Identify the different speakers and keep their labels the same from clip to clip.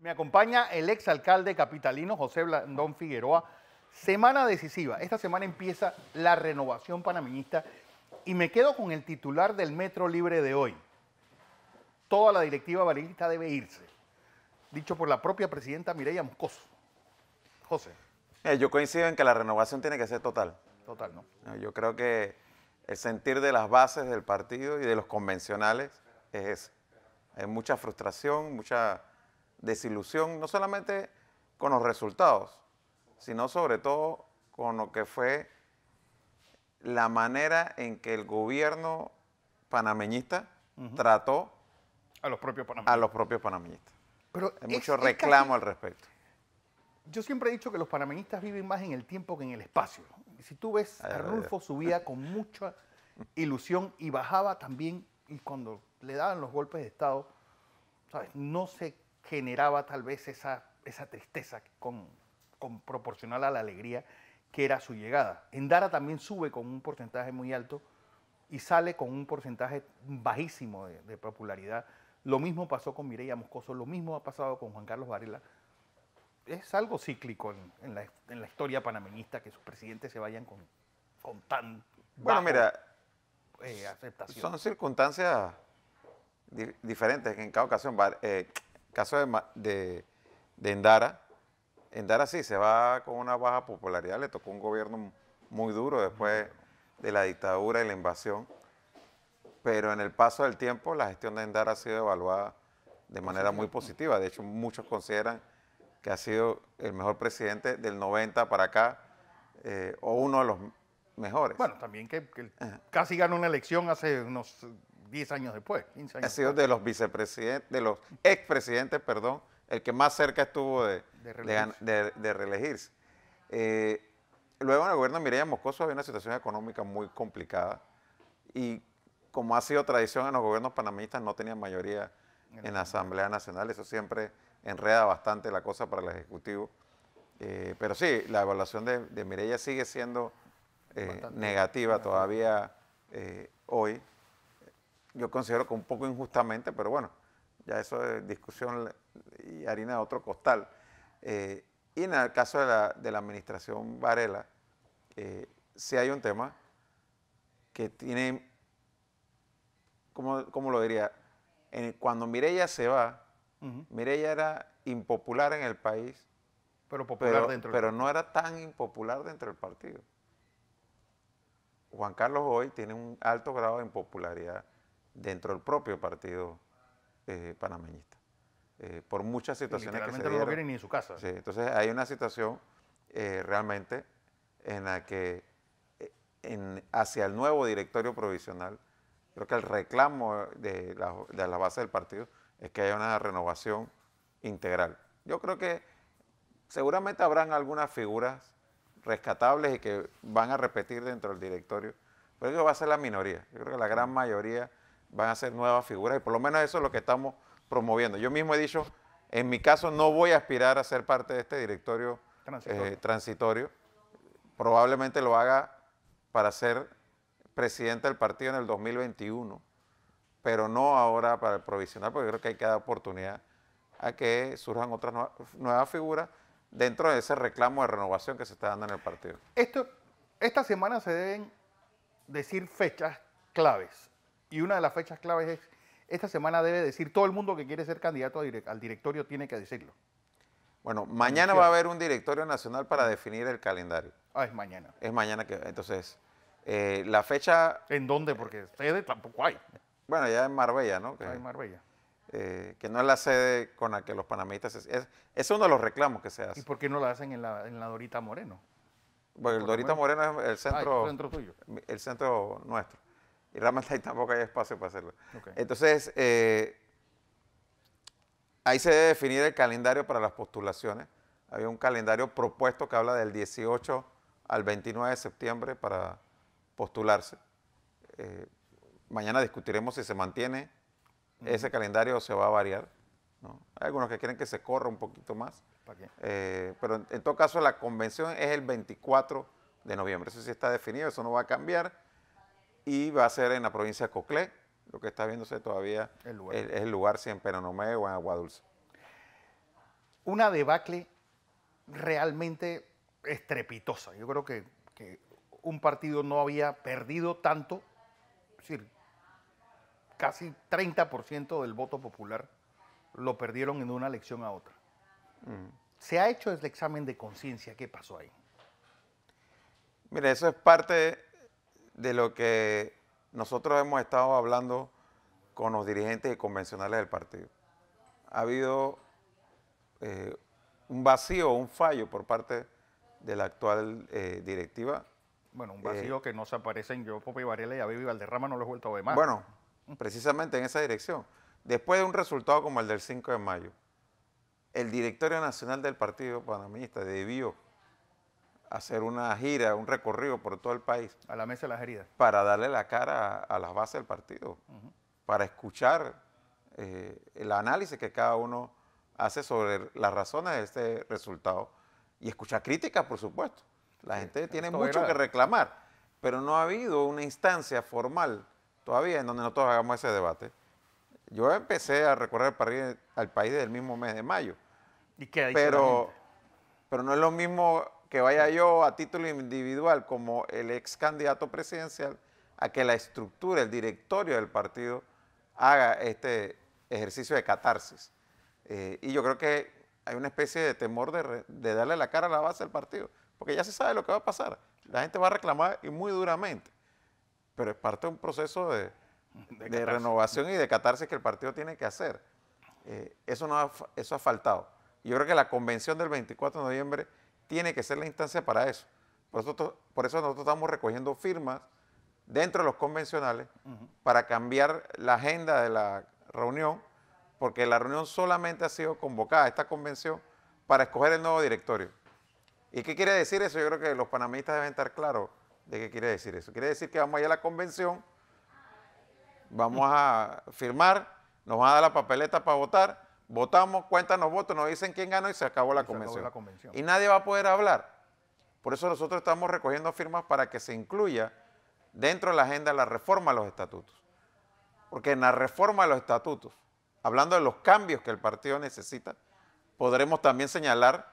Speaker 1: Me acompaña el exalcalde capitalino José Blandón Figueroa. Semana decisiva. Esta semana empieza la renovación panameñista y me quedo con el titular del Metro Libre de hoy. Toda la directiva valerista debe irse. Dicho por la propia presidenta Mireya Moscoso. José.
Speaker 2: Eh, yo coincido en que la renovación tiene que ser total. Total, ¿no? Eh, yo creo que el sentir de las bases del partido y de los convencionales es ese. Hay mucha frustración, mucha desilusión, no solamente con los resultados, sino sobre todo con lo que fue la manera en que el gobierno panameñista trató
Speaker 1: a los propios panameñistas. A los propios Pero Hay mucho reclamo al respecto. Yo siempre he dicho que los panameñistas viven más en el tiempo que en el espacio. si tú ves, a Rulfo subía con mucha ilusión y bajaba también, y cuando le daban los golpes de Estado, ¿sabes? No se generaba tal vez esa, esa tristeza con, con, proporcional a la alegría que era su llegada. Endara también sube con un porcentaje muy alto y sale con un porcentaje bajísimo de, popularidad. Lo mismo pasó con Mireya Moscoso, lo mismo ha pasado con Juan Carlos Varela. Es algo cíclico en, la, historia panameñista que sus presidentes se vayan con, con tan... Bueno, mira, eh, aceptación. son
Speaker 2: circunstancias diferentes en cada ocasión. Eh, caso de, de, de Endara, Endara sí se va con una baja popularidad, le tocó un gobierno muy duro después de la dictadura y la invasión, pero en el paso del tiempo la gestión de Endara ha sido evaluada de manera muy positiva. De hecho, muchos consideran que ha sido el mejor presidente del 90 para acá eh, o uno de los mejores. Bueno,
Speaker 1: también que, que casi ganó una elección hace unos 10 años después, 15 años Ha sido
Speaker 2: de los vicepresidentes, de los expresidentes, perdón, el que más cerca estuvo de, reelegirse. Eh, luego en el gobierno de Mireya Moscoso había una situación económica muy complicada y como ha sido tradición en los gobiernos panamistas no tenían mayoría en la Asamblea Nacional. Eso siempre enreda bastante la cosa para el Ejecutivo. Eh, pero sí, la evaluación de, Mireya sigue siendo eh, negativa todavía hoy yo considero que un poco injustamente, pero bueno, ya eso es discusión y harina de otro costal. Eh, y en el caso de la, administración Varela, eh, sí hay un tema que tiene, ¿cómo, lo diría? cuando Mireya se va, Mirella era impopular en el país.
Speaker 1: Pero popular dentro. Pero
Speaker 2: no era tan impopular dentro del partido. Juan Carlos hoy tiene un alto grado de impopularidad dentro del propio partido eh, panameñista. Eh, por muchas situaciones que se no lo ni en su casa. Sí, entonces hay una situación eh, realmente en la que hacia el nuevo directorio provisional, creo que el reclamo de la, de la base del partido es que haya una renovación integral. Yo creo que seguramente habrán algunas figuras rescatables y que van a repetir dentro del directorio, pero eso va a ser la minoría. Yo creo que la gran mayoría van a ser nuevas figuras y por lo menos eso es lo que estamos promoviendo. Yo mismo he dicho, en mi caso no voy a aspirar a ser parte de este directorio eh, transitorio. Probablemente lo haga para ser presidente del partido en el 2021, pero no ahora para el provisional, porque creo que hay que dar oportunidad a que surjan otras nuevas figuras dentro de ese reclamo de renovación que se está dando en el partido.
Speaker 1: Esto, esta semana se deben decir fechas claves y una de las fechas claves es, esta semana debe decir todo el mundo que quiere ser candidato al directorio tiene que decirlo.
Speaker 2: Bueno, mañana va a haber un directorio nacional para definir el calendario. Ah, es mañana. Es mañana que, entonces, eh, la fecha... ¿En dónde? Porque
Speaker 1: sede tampoco hay.
Speaker 2: Bueno, ya en Marbella, ¿no? Que, ah, en Marbella. Eh, que no es la sede con la que los panamitas Es, es, uno de los reclamos que se hace. ¿Y
Speaker 1: por qué no la hacen en la, Dorita Moreno?
Speaker 2: Porque el Dorita Moreno es el ah, centro, el centro, tuyo. el centro nuestro. Y ahí tampoco hay espacio para hacerlo. Entonces, eh, ahí se debe definir el calendario para las postulaciones. Había un calendario propuesto que habla del 18 al 29 de septiembre para postularse. Eh, mañana discutiremos si se mantiene ese calendario o se va a variar. Hay algunos que quieren que se corra un poquito más. Eh, pero en, todo caso, la convención es el 24 de noviembre. Eso sí está definido, eso no va a cambiar y va a ser en la provincia de Coclé, lo que está viéndose todavía es, el lugar, si en Peronomé o en Aguadulce.
Speaker 1: Una debacle realmente estrepitosa. Yo creo que, un partido no había perdido tanto, es decir, casi 30% del voto popular lo perdieron en una elección a otra. ¿Se ha hecho el examen de conciencia? ¿Qué pasó ahí?
Speaker 2: Mira, eso es parte de lo que nosotros hemos estado hablando con los dirigentes convencionales del partido. Ha habido eh, un vacío, un fallo por parte de la actual eh, directiva.
Speaker 1: Bueno, un vacío eh, que no se aparece en yo, Popi Varela y Vivi Valderrama, no lo he vuelto a ver más. Bueno, precisamente en esa dirección. Después de un resultado
Speaker 2: como el del 5 de mayo, el directorio nacional del Partido panamista debió hacer una gira, un recorrido por todo el país.
Speaker 1: A la mesa de las heridas.
Speaker 2: Para darle la cara a, las bases del partido, para escuchar eh, el análisis que cada uno hace sobre las razones de este resultado y escuchar críticas, por supuesto. La gente tiene mucho que reclamar, pero no ha habido una instancia formal todavía en donde nosotros hagamos ese debate. Yo empecé a recorrer al país desde el mismo mes de mayo.
Speaker 1: ¿Y qué pero,
Speaker 2: pero no es lo mismo que vaya yo a título individual como el ex candidato presidencial a que la estructura, el directorio del partido haga este ejercicio de catarsis. Eh, y yo creo que hay una especie de temor de, darle la cara a la base del partido, porque ya se sabe lo que va a pasar. La gente va a reclamar y muy duramente, pero es parte de un proceso de, renovación y de catarsis que el partido tiene que hacer. Eh, eso, eso ha faltado. Yo creo que la convención del 24 de noviembre tiene que ser la instancia para eso. Por eso, nosotros estamos recogiendo firmas dentro de los convencionales para cambiar la agenda de la reunión, porque la reunión solamente ha sido convocada, esta convención, para escoger el nuevo directorio. ¿Y qué quiere decir eso? Yo creo que los panamistas deben estar claros de qué quiere decir eso. Quiere decir que vamos allá a la convención, vamos a firmar, nos van a dar la papeleta para votar Votamos, cuentan los votos, nos dicen quién gana y se acabó la, convención. Y nadie va a poder hablar. Por eso nosotros estamos recogiendo firmas para que se incluya dentro de la agenda la reforma a los estatutos. Porque en la reforma a los estatutos, hablando de los cambios que el partido necesita, podremos también señalar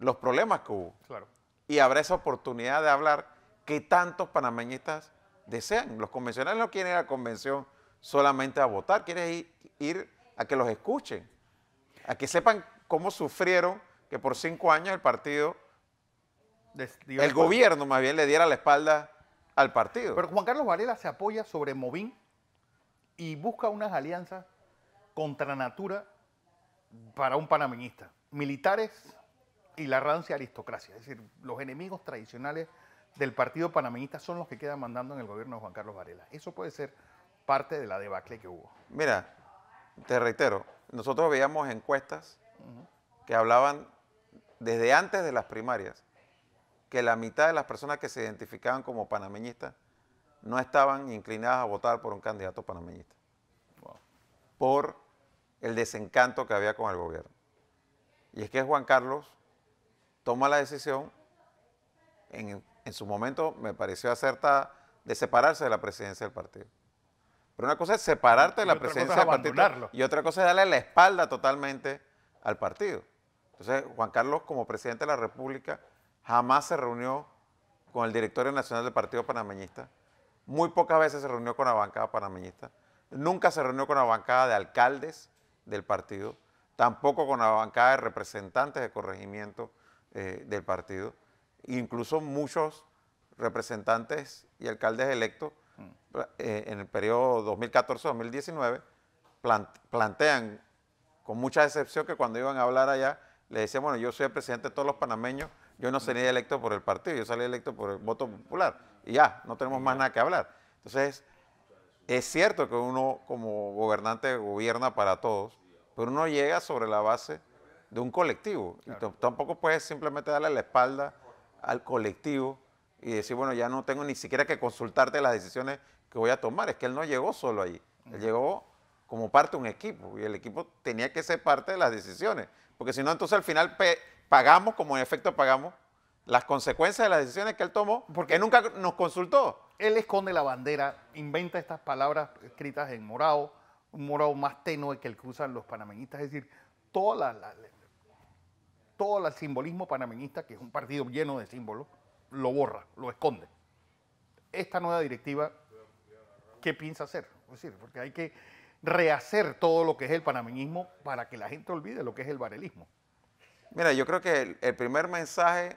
Speaker 2: los problemas que hubo. Y habrá esa oportunidad de hablar que tantos panameñistas desean. Los convencionales no quieren ir a la convención solamente a votar, quieren ir a que los escuchen a que sepan cómo sufrieron que por cinco años el partido, el gobierno más bien le diera la espalda al partido. Pero
Speaker 1: Juan Carlos Varela se apoya sobre Movín y busca unas alianzas contra natura para un panameñista. Militares y la rancia aristocracia. Es decir, los enemigos tradicionales del partido panameñista son los que quedan mandando en el gobierno de Juan Carlos Varela. Eso puede ser parte de la debacle que hubo.
Speaker 2: Mira, te reitero, nosotros veíamos encuestas que hablaban desde antes de las primarias que la mitad de las personas que se identificaban como panameñistas no estaban inclinadas a votar por un candidato panameñista. Por el desencanto que había con el gobierno. Y es que Juan Carlos toma la decisión, en, en su momento me pareció acertada, de separarse de la presidencia del partido. Pero una cosa es separarte de la presencia del partido y otra cosa es darle la espalda totalmente al partido. Entonces, Juan Carlos, como presidente de la República, jamás se reunió con el directorio nacional del Partido Panameñista. Muy pocas veces se reunió con la bancada panameñista. Nunca se reunió con la bancada de alcaldes del partido. Tampoco con la bancada de representantes de corregimiento eh, del partido. Incluso muchos representantes y alcaldes electos eh, en el periodo 2014-2019, plantean con mucha excepción, que cuando iban a hablar allá, le decían, bueno, yo soy el presidente de todos los panameños, yo no sería electo por el partido, yo salí electo por el voto popular. Y ya, no tenemos más nada que hablar. Entonces, es cierto que uno como gobernante gobierna para todos, pero uno llega sobre la base de un colectivo. Y tampoco puedes simplemente darle la espalda al colectivo y decir, bueno, ya no tengo ni siquiera que consultarte las decisiones que voy a tomar. Es que él no llegó solo ahí, él llegó como parte de un equipo y el equipo tenía que ser parte de las decisiones, porque si no, entonces al final pagamos, como en efecto pagamos, las consecuencias de las decisiones que él tomó,
Speaker 1: porque nunca nos consultó. Él esconde la bandera, inventa estas palabras escritas en morado, un morado más tenue que el que usan los panameñistas, es decir, toda todo el simbolismo panameñista, que es un partido lleno de símbolos, lo borra, lo esconde. Esta nueva directiva, ¿qué piensa hacer? decir, porque hay que rehacer todo lo que es el panameñismo para que la gente olvide lo que es el varelismo.
Speaker 2: Mira, yo creo que el, primer mensaje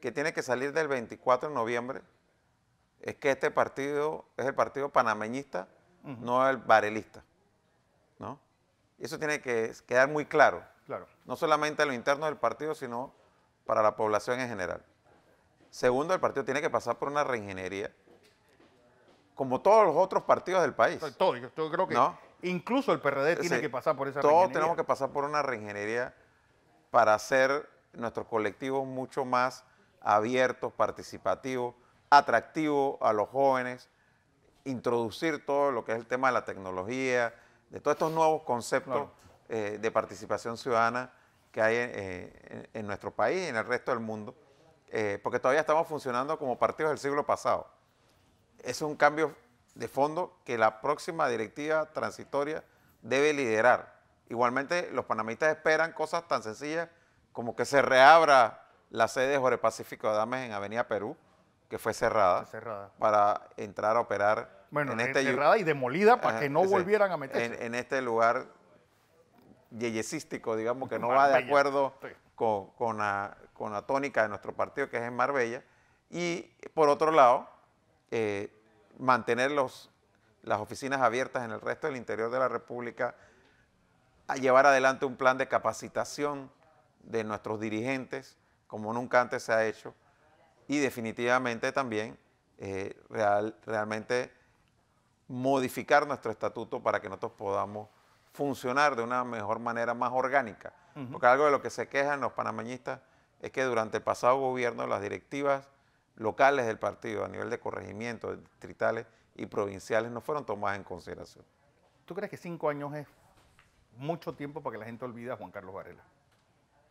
Speaker 2: que tiene que salir del 24 de noviembre es que este partido es el partido panameñista, no el barelista, Eso tiene que quedar muy claro. No solamente a lo interno del partido, sino para la población en general. Segundo, el partido tiene que pasar por una reingeniería, como todos los otros partidos del país.
Speaker 1: Todo, yo, creo que incluso el PRD tiene que pasar por esa reingeniería. Todos tenemos que
Speaker 2: pasar por una reingeniería para hacer nuestros colectivos mucho más abiertos, participativos, atractivos a los jóvenes, introducir todo lo que es el tema de la tecnología, de todos estos nuevos conceptos eh, de participación ciudadana que hay eh, en, nuestro país y en el resto del mundo eh, porque todavía estamos funcionando como partidos del siglo pasado. Es un cambio de fondo que la próxima directiva transitoria debe liderar. Igualmente, los panamitas esperan cosas tan sencillas como que se reabra la sede de Jorge Pacífico Adames en Avenida Perú, que fue cerrada, para entrar a operar. Bueno, en eh, este cerrada
Speaker 1: y demolida para que no volvieran a meterse.
Speaker 2: En, este lugar yeyecístico, digamos, que no va de acuerdo con, la, con la tónica de nuestro partido que es en Marbella, y por otro lado, eh, mantener los, las oficinas abiertas en el resto del interior de la República, a llevar adelante un plan de capacitación de nuestros dirigentes, como nunca antes se ha hecho, y definitivamente también eh, real, realmente modificar nuestro estatuto para que nosotros podamos funcionar de una mejor manera, más orgánica. Porque algo de lo que se quejan los panamañistas es que durante el pasado gobierno las directivas locales del partido a nivel de corregimiento, distritales y provinciales no fueron tomadas en consideración.
Speaker 1: ¿Tú crees que cinco años es mucho tiempo para que la gente olvide a Juan Carlos Varela?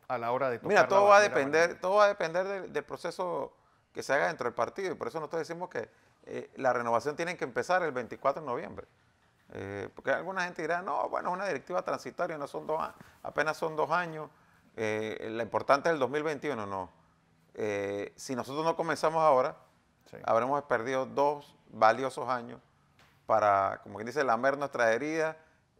Speaker 1: A la hora de Mira, todo va a depender,
Speaker 2: todo va a depender del, proceso que se haga dentro del partido y por eso nosotros decimos que eh, la renovación tiene que empezar el 24 de noviembre. Eh, porque alguna gente dirá, no, bueno, es una directiva transitoria, no son dos, apenas son dos años eh, la importante es el 2021, no. Eh, si nosotros no comenzamos ahora, habremos perdido dos valiosos años para, como quien dice, lamer nuestra herida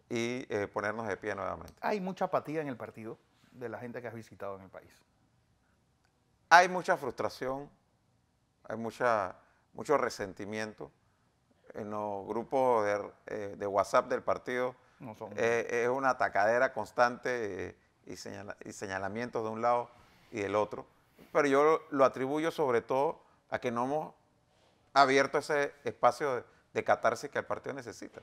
Speaker 2: y eh, ponernos de pie nuevamente.
Speaker 1: Hay mucha apatía en el partido de la gente que has visitado en el país.
Speaker 2: Hay mucha frustración, hay mucha, mucho resentimiento. En los grupos de, eh, WhatsApp del partido no son. es una atacadera constante y, señalamientos de un lado y del otro, pero yo lo atribuyo sobre todo a que no hemos abierto ese espacio de, de catarsis que el partido necesita.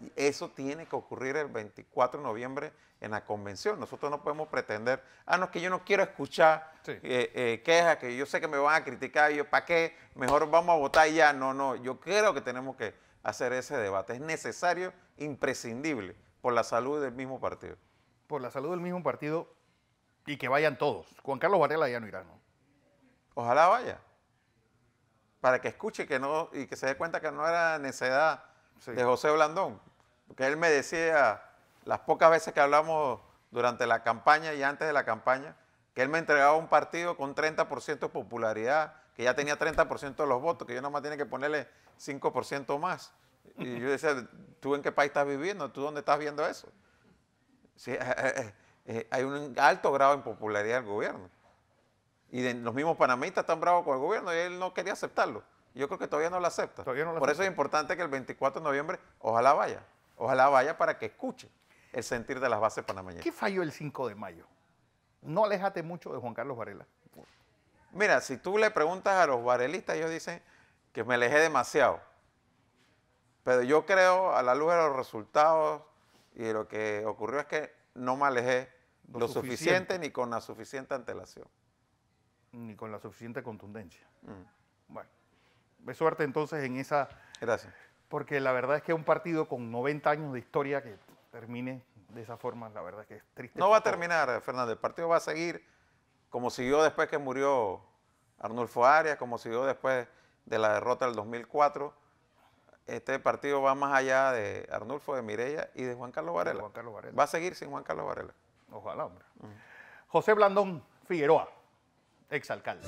Speaker 2: Y eso tiene que ocurrir el 24 de noviembre en la convención. Nosotros no podemos pretender, ah, no, es que yo no quiero escuchar eh, eh, quejas, que yo sé que me van a criticar, yo, ¿para qué? Mejor vamos a votar ya. No, no, yo creo que tenemos que hacer ese debate. Es necesario, imprescindible, por la salud del mismo partido
Speaker 1: por la salud del mismo partido y que vayan todos. Juan Carlos Varela ya no irá, ¿no?
Speaker 2: Ojalá vaya. Para que escuche que no, y que se dé cuenta que no era necesidad de José Blandón. Porque él me decía las pocas veces que hablamos durante la campaña y antes de la campaña, que él me entregaba un partido con 30% de popularidad, que ya tenía 30% de los votos, que yo nada más tenía que ponerle 5% más. Y yo decía, ¿tú en qué país estás viviendo? ¿Tú dónde estás viendo eso? Eh, eh, eh, hay un alto grado de impopularidad del gobierno. Y los mismos panamistas están bravos con el gobierno y él no quería aceptarlo. Yo creo que todavía no lo acepta. Por eso es importante que el 24 de noviembre ojalá vaya. Ojalá vaya para que escuche el sentir de las bases panameñas. ¿Qué
Speaker 1: falló el 5 de mayo? No alejate mucho de Juan Carlos Varela.
Speaker 2: Mira, si tú le preguntas a los varelistas, ellos dicen que me alejé demasiado. Pero yo creo, a la luz de los resultados y lo que ocurrió es que no me alejé lo, suficiente. ni con la suficiente antelación.
Speaker 1: Ni con la suficiente contundencia. Mm. Bueno, de suerte entonces en esa... Gracias. Porque la verdad es que un partido con 90 años de historia que termine de esa forma, la verdad es que es triste. No va
Speaker 2: a terminar, Fernando. El partido va a seguir como siguió después que murió Arnulfo Arias, como siguió después de la derrota del 2004 este partido va más allá de Arnulfo, de Mireya y de Juan Carlos Varela. Va a seguir sin Juan Carlos Varela. Ojalá, hombre.
Speaker 1: José Blandón Figueroa, exalcalde.